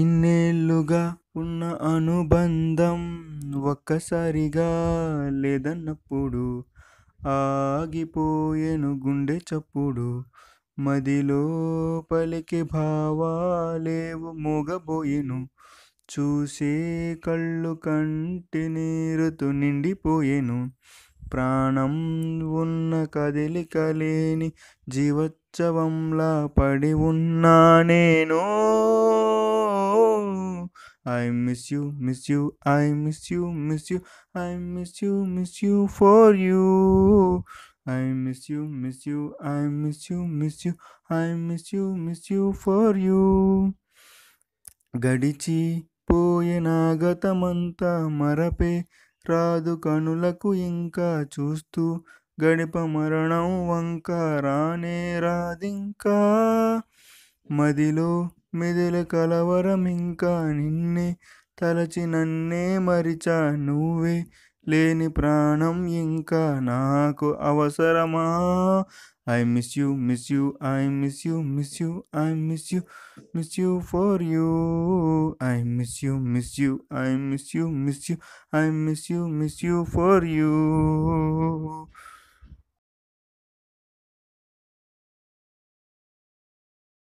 ఇన్నేళ్లుగా ఉన్న అనుబంధం ఒక్కసారిగా లేదన్నప్పుడు ఆగిపోయెను గుండె చప్పుడు మదిలో పలికి భావాలేవు మోగబోయెను చూసే కళ్ళు కంటి నీరుతో నిండిపోయెను ప్రాణం ఉన్న కదిలిక లేని జీవోత్సవంలా పడి ఉన్నా నేను I miss you miss you I miss you miss you I miss you miss you for you I miss you miss you I miss you miss you I miss you miss you for you గడిచి పోయిన గతమంతా మరపే రాదు కనులకు ఇంకా చూస్తూ గడిప మరణం వంక రానే రాదింకా మదిలో మెదల కలవరం ఇంకా నిన్నే తలచి నన్నే మరిచా నువ్వే లేని ప్రాణం ఇంకా నాకు అవసరమా I miss you miss you I miss you miss you I miss you miss you for you I miss you miss you I miss you miss you I miss you miss you for you